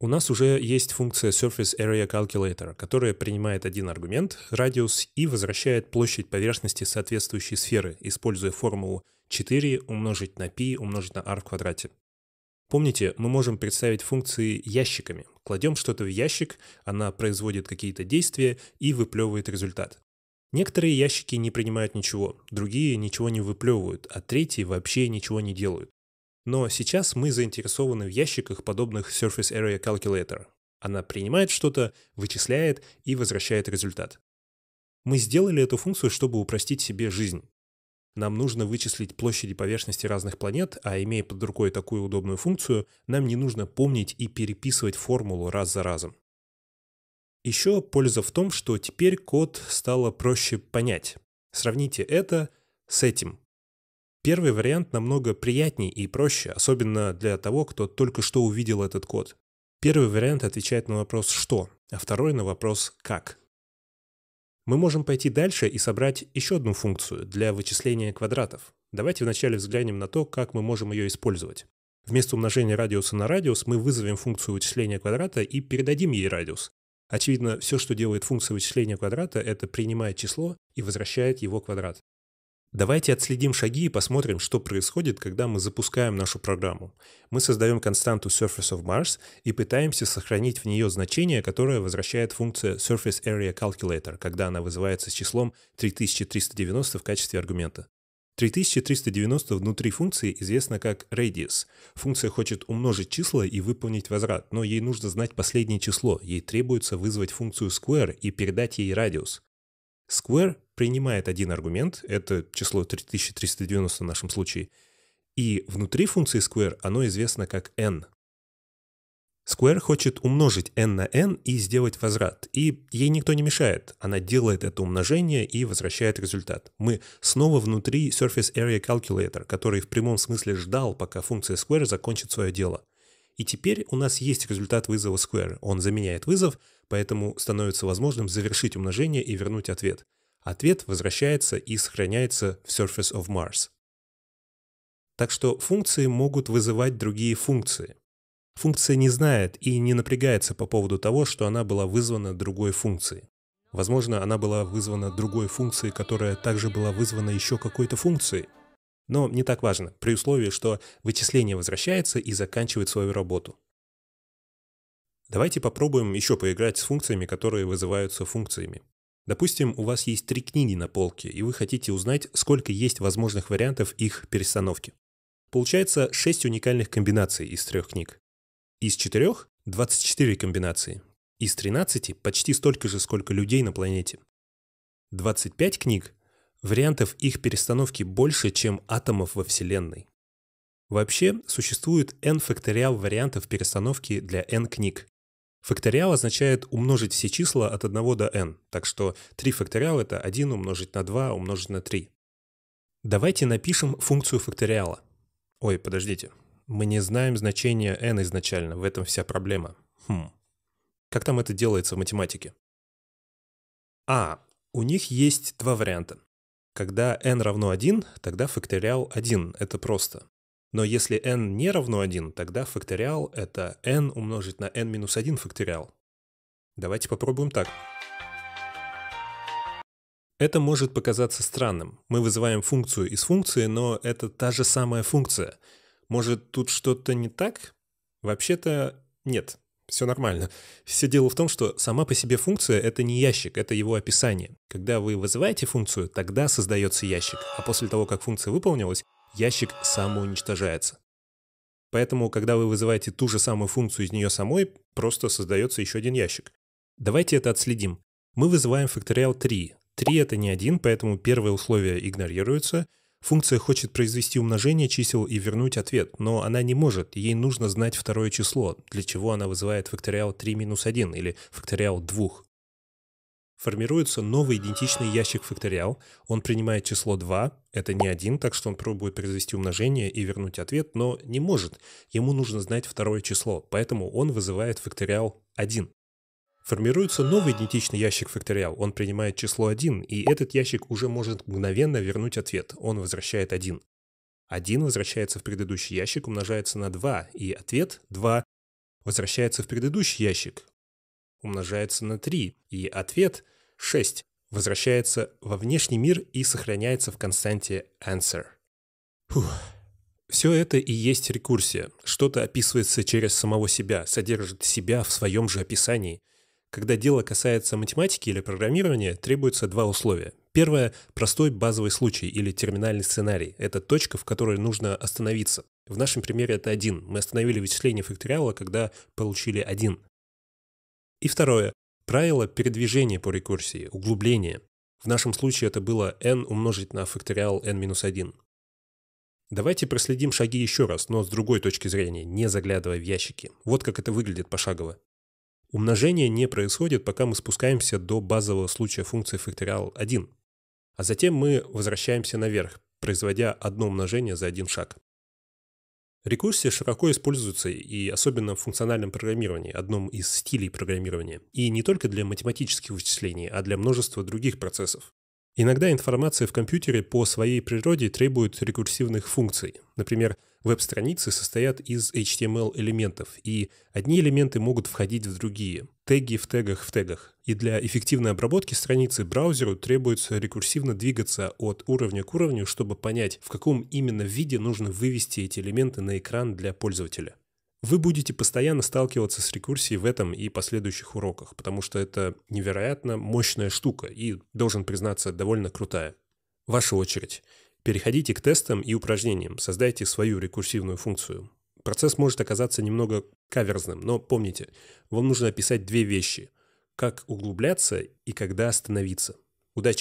У нас уже есть функция Surface Area Calculator, которая принимает один аргумент, радиус, и возвращает площадь поверхности соответствующей сферы, используя формулу 4 умножить на π умножить на r в квадрате. Помните, мы можем представить функции ящиками. Кладем что-то в ящик, она производит какие-то действия и выплевывает результат. Некоторые ящики не принимают ничего, другие ничего не выплевывают, а третьи вообще ничего не делают. Но сейчас мы заинтересованы в ящиках, подобных Surface Area Calculator. Она принимает что-то, вычисляет и возвращает результат. Мы сделали эту функцию, чтобы упростить себе жизнь. Нам нужно вычислить площади поверхности разных планет, а имея под рукой такую удобную функцию, нам не нужно помнить и переписывать формулу раз за разом. Еще польза в том, что теперь код стало проще понять. Сравните это с этим. Первый вариант намного приятнее и проще, особенно для того, кто только что увидел этот код. Первый вариант отвечает на вопрос «что», а второй на вопрос «как». Мы можем пойти дальше и собрать еще одну функцию для вычисления квадратов. Давайте вначале взглянем на то, как мы можем ее использовать. Вместо умножения радиуса на радиус мы вызовем функцию вычисления квадрата и передадим ей радиус. Очевидно, все, что делает функция вычисления квадрата, это принимает число и возвращает его квадрат. Давайте отследим шаги и посмотрим, что происходит, когда мы запускаем нашу программу. Мы создаем константу surface of Mars и пытаемся сохранить в нее значение, которое возвращает функция surface area calculator, когда она вызывается с числом 3390 в качестве аргумента. 3390 внутри функции известно как radius. Функция хочет умножить числа и выполнить возврат, но ей нужно знать последнее число. Ей требуется вызвать функцию square и передать ей радиус. Square принимает один аргумент, это число 3390 в нашем случае, и внутри функции square оно известно как n. Square хочет умножить n на n и сделать возврат, и ей никто не мешает. Она делает это умножение и возвращает результат. Мы снова внутри Surface Area Calculator, который в прямом смысле ждал, пока функция square закончит свое дело – и теперь у нас есть результат вызова square. Он заменяет вызов, поэтому становится возможным завершить умножение и вернуть ответ. Ответ возвращается и сохраняется в surface of Mars. Так что функции могут вызывать другие функции. Функция не знает и не напрягается по поводу того, что она была вызвана другой функцией. Возможно, она была вызвана другой функцией, которая также была вызвана еще какой-то функцией. Но не так важно, при условии, что вычисление возвращается и заканчивает свою работу. Давайте попробуем еще поиграть с функциями, которые вызываются функциями. Допустим, у вас есть три книги на полке, и вы хотите узнать, сколько есть возможных вариантов их перестановки. Получается 6 уникальных комбинаций из трех книг. Из четырех – 24 комбинации. Из 13 – почти столько же, сколько людей на планете. 25 книг Вариантов их перестановки больше, чем атомов во Вселенной. Вообще, существует n-факториал вариантов перестановки для n-книг. Факториал означает умножить все числа от 1 до n, так что 3 факториал — это 1 умножить на 2 умножить на 3. Давайте напишем функцию факториала. Ой, подождите, мы не знаем значение n изначально, в этом вся проблема. Хм. Как там это делается в математике? А, у них есть два варианта. Когда n равно 1, тогда факториал 1 — это просто. Но если n не равно 1, тогда факториал — это n умножить на n минус 1 факториал. Давайте попробуем так. Это может показаться странным. Мы вызываем функцию из функции, но это та же самая функция. Может, тут что-то не так? Вообще-то нет все нормально. Все дело в том, что сама по себе функция — это не ящик, это его описание. Когда вы вызываете функцию, тогда создается ящик, а после того, как функция выполнилась, ящик самоуничтожается. Поэтому, когда вы вызываете ту же самую функцию из нее самой, просто создается еще один ящик. Давайте это отследим. Мы вызываем факториал 3. 3 это не один, поэтому первое условие игнорируется — Функция хочет произвести умножение чисел и вернуть ответ, но она не может, ей нужно знать второе число, для чего она вызывает факториал 3-1 или факториал 2. Формируется новый идентичный ящик факториал, он принимает число 2, это не 1, так что он пробует произвести умножение и вернуть ответ, но не может, ему нужно знать второе число, поэтому он вызывает факториал 1. Формируется новый идентичный ящик факториал. Он принимает число 1, и этот ящик уже может мгновенно вернуть ответ. Он возвращает 1. 1 возвращается в предыдущий ящик, умножается на 2, и ответ 2 возвращается в предыдущий ящик, умножается на 3, и ответ 6 возвращается во внешний мир и сохраняется в константе answer. Фух. Все это и есть рекурсия. Что-то описывается через самого себя, содержит себя в своем же описании. Когда дело касается математики или программирования, требуются два условия. Первое – простой базовый случай или терминальный сценарий. Это точка, в которой нужно остановиться. В нашем примере это один. Мы остановили вычисление факториала, когда получили один. И второе – правило передвижения по рекурсии, углубление. В нашем случае это было n умножить на факториал n-1. Давайте проследим шаги еще раз, но с другой точки зрения, не заглядывая в ящики. Вот как это выглядит пошагово. Умножение не происходит, пока мы спускаемся до базового случая функции факториал 1, а затем мы возвращаемся наверх, производя одно умножение за один шаг. Рекурсия широко используется и особенно в функциональном программировании, одном из стилей программирования, и не только для математических вычислений, а для множества других процессов. Иногда информация в компьютере по своей природе требует рекурсивных функций. Например, веб-страницы состоят из HTML-элементов, и одни элементы могут входить в другие. Теги в тегах в тегах. И для эффективной обработки страницы браузеру требуется рекурсивно двигаться от уровня к уровню, чтобы понять, в каком именно виде нужно вывести эти элементы на экран для пользователя. Вы будете постоянно сталкиваться с рекурсией в этом и последующих уроках, потому что это невероятно мощная штука и, должен признаться, довольно крутая. Ваша очередь. Переходите к тестам и упражнениям, создайте свою рекурсивную функцию. Процесс может оказаться немного каверзным, но помните, вам нужно описать две вещи – как углубляться и когда остановиться. Удачи!